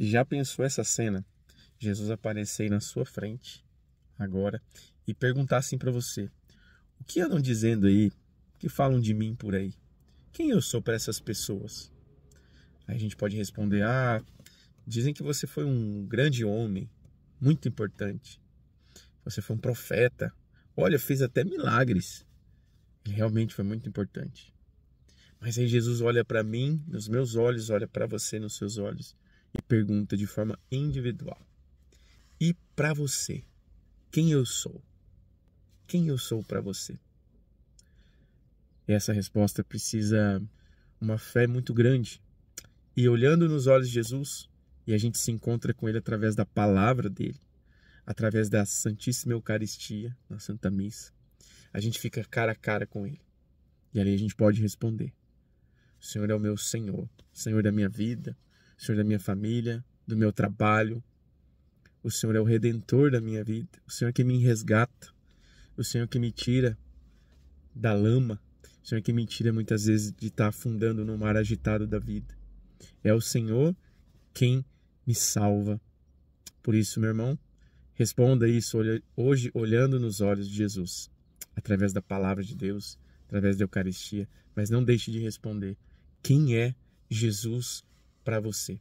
Já pensou essa cena? Jesus aparecer na sua frente agora e perguntar assim para você: O que andam dizendo aí? Que falam de mim por aí? Quem eu sou para essas pessoas? Aí a gente pode responder: Ah, dizem que você foi um grande homem, muito importante. Você foi um profeta. Olha, fez até milagres. Ele realmente foi muito importante. Mas aí Jesus olha para mim, nos meus olhos, olha para você nos seus olhos pergunta de forma individual: E para você, quem eu sou? Quem eu sou para você? essa resposta precisa uma fé muito grande. E olhando nos olhos de Jesus, e a gente se encontra com ele através da palavra dele, através da Santíssima Eucaristia, na Santa Missa, a gente fica cara a cara com ele. E ali a gente pode responder: O Senhor é o meu Senhor, Senhor da minha vida, Senhor da minha família, do meu trabalho. O Senhor é o redentor da minha vida. O Senhor é que me resgata. O Senhor é que me tira da lama. O Senhor é que me tira muitas vezes de estar afundando no mar agitado da vida. É o Senhor quem me salva. Por isso, meu irmão, responda isso hoje olhando nos olhos de Jesus, através da palavra de Deus, através da Eucaristia, mas não deixe de responder: quem é Jesus para você.